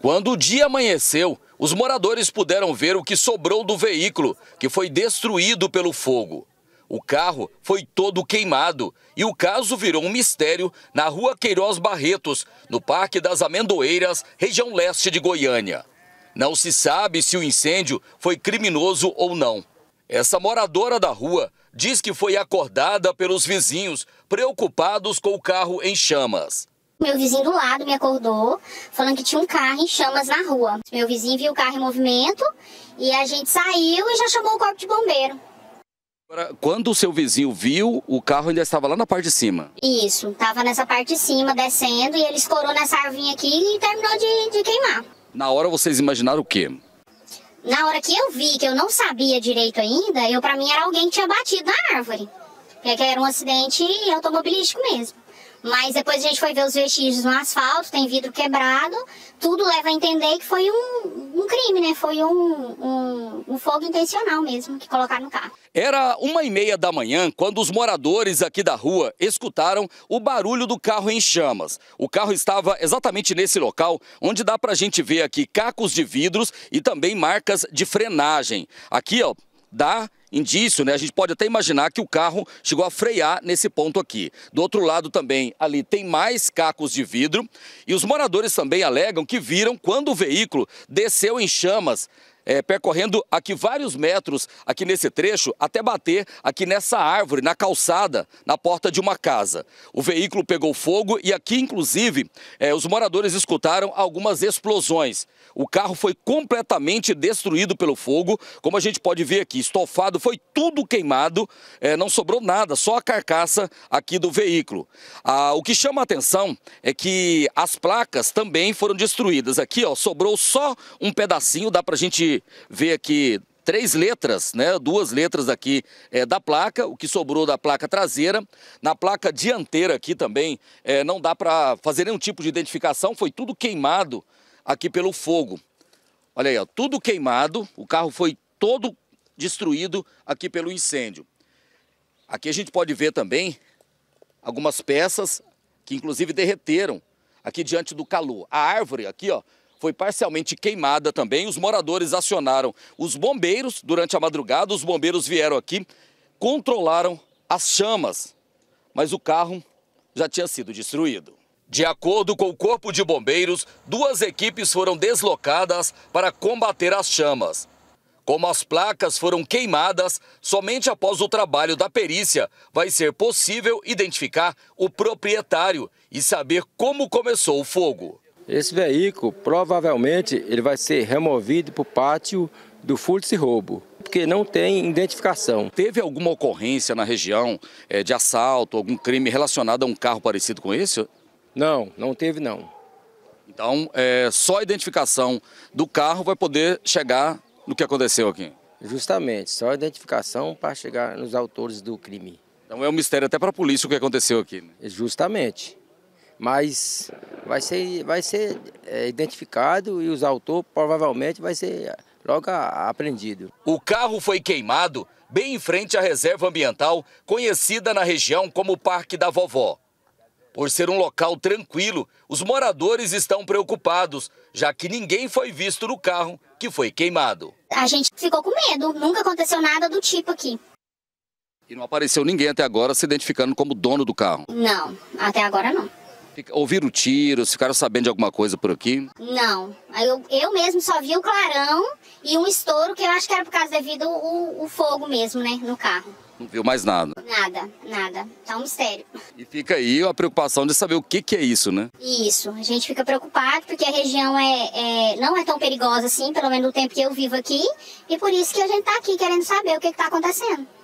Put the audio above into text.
Quando o dia amanheceu, os moradores puderam ver o que sobrou do veículo, que foi destruído pelo fogo. O carro foi todo queimado e o caso virou um mistério na rua Queiroz Barretos, no Parque das Amendoeiras, região leste de Goiânia. Não se sabe se o incêndio foi criminoso ou não. Essa moradora da rua diz que foi acordada pelos vizinhos preocupados com o carro em chamas. Meu vizinho do lado me acordou, falando que tinha um carro em chamas na rua. Meu vizinho viu o carro em movimento e a gente saiu e já chamou o corpo de bombeiro. quando o seu vizinho viu, o carro ainda estava lá na parte de cima? Isso, estava nessa parte de cima, descendo, e ele escorou nessa arvinha aqui e terminou de, de queimar. Na hora vocês imaginaram o quê? Na hora que eu vi, que eu não sabia direito ainda, eu para mim era alguém que tinha batido na árvore. Porque era um acidente automobilístico mesmo. Mas depois a gente foi ver os vestígios no asfalto, tem vidro quebrado, tudo leva a entender que foi um, um crime, né? Foi um, um, um fogo intencional mesmo que colocaram no carro. Era uma e meia da manhã quando os moradores aqui da rua escutaram o barulho do carro em chamas. O carro estava exatamente nesse local, onde dá pra gente ver aqui cacos de vidros e também marcas de frenagem. Aqui, ó, dá indício, né? A gente pode até imaginar que o carro chegou a frear nesse ponto aqui. Do outro lado também, ali tem mais cacos de vidro e os moradores também alegam que viram quando o veículo desceu em chamas é, percorrendo aqui vários metros aqui nesse trecho até bater aqui nessa árvore, na calçada, na porta de uma casa. O veículo pegou fogo e aqui, inclusive, é, os moradores escutaram algumas explosões. O carro foi completamente destruído pelo fogo, como a gente pode ver aqui, estofado, foi tudo queimado, é, não sobrou nada, só a carcaça aqui do veículo. Ah, o que chama a atenção é que as placas também foram destruídas. Aqui, ó, sobrou só um pedacinho, dá pra gente vê aqui três letras, né? Duas letras aqui é, da placa, o que sobrou da placa traseira. Na placa dianteira aqui também é, não dá para fazer nenhum tipo de identificação, foi tudo queimado aqui pelo fogo. Olha aí, ó, tudo queimado, o carro foi todo destruído aqui pelo incêndio. Aqui a gente pode ver também algumas peças que inclusive derreteram aqui diante do calor. A árvore aqui, ó, foi parcialmente queimada também. Os moradores acionaram os bombeiros durante a madrugada. Os bombeiros vieram aqui, controlaram as chamas, mas o carro já tinha sido destruído. De acordo com o Corpo de Bombeiros, duas equipes foram deslocadas para combater as chamas. Como as placas foram queimadas, somente após o trabalho da perícia vai ser possível identificar o proprietário e saber como começou o fogo. Esse veículo provavelmente ele vai ser removido para o pátio do furto e roubo, porque não tem identificação. Teve alguma ocorrência na região é, de assalto, algum crime relacionado a um carro parecido com esse? Não, não teve não. Então, é, só a identificação do carro vai poder chegar no que aconteceu aqui? Justamente, só a identificação para chegar nos autores do crime. Então é um mistério até para a polícia o que aconteceu aqui. Né? Justamente mas vai ser, vai ser é, identificado e os autores provavelmente vai ser logo apreendido. O carro foi queimado bem em frente à reserva ambiental conhecida na região como Parque da Vovó. Por ser um local tranquilo, os moradores estão preocupados, já que ninguém foi visto no carro que foi queimado. A gente ficou com medo, nunca aconteceu nada do tipo aqui. E não apareceu ninguém até agora se identificando como dono do carro? Não, até agora não. Ouviram tiros, ficaram sabendo de alguma coisa por aqui? Não. Eu, eu mesmo só vi o clarão e um estouro que eu acho que era por causa devido o o fogo mesmo, né? No carro. Não viu mais nada? Nada, nada. Tá um mistério. E fica aí a preocupação de saber o que, que é isso, né? Isso. A gente fica preocupado porque a região é, é não é tão perigosa assim, pelo menos no tempo que eu vivo aqui. E por isso que a gente tá aqui querendo saber o que, que tá acontecendo.